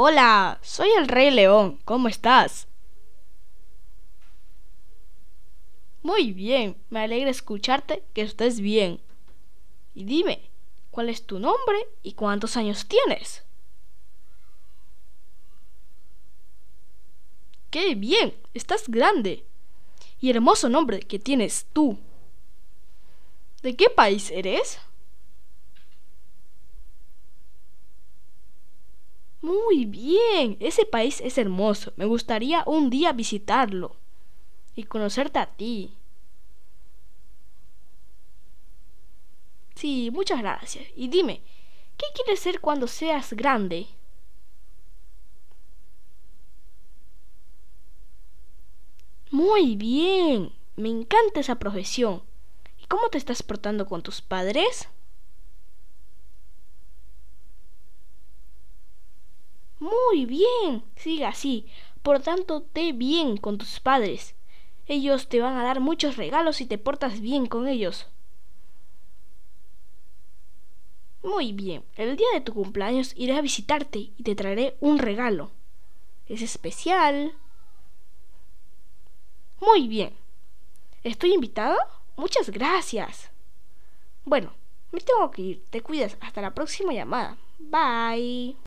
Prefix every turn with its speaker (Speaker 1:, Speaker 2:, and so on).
Speaker 1: Hola, soy el Rey León, ¿cómo estás? Muy bien, me alegra escucharte que estés bien. Y dime, ¿cuál es tu nombre y cuántos años tienes? ¡Qué bien! Estás grande. Y hermoso nombre que tienes tú. ¿De qué país eres? Muy bien, ese país es hermoso. Me gustaría un día visitarlo y conocerte a ti. Sí, muchas gracias. Y dime, ¿qué quieres ser cuando seas grande? Muy bien, me encanta esa profesión. ¿Y cómo te estás portando con tus padres? Muy bien, siga así. Por tanto, te bien con tus padres. Ellos te van a dar muchos regalos si te portas bien con ellos. Muy bien, el día de tu cumpleaños iré a visitarte y te traeré un regalo. Es especial. Muy bien. ¿Estoy invitado? Muchas gracias. Bueno, me tengo que ir. Te cuidas. Hasta la próxima llamada. Bye.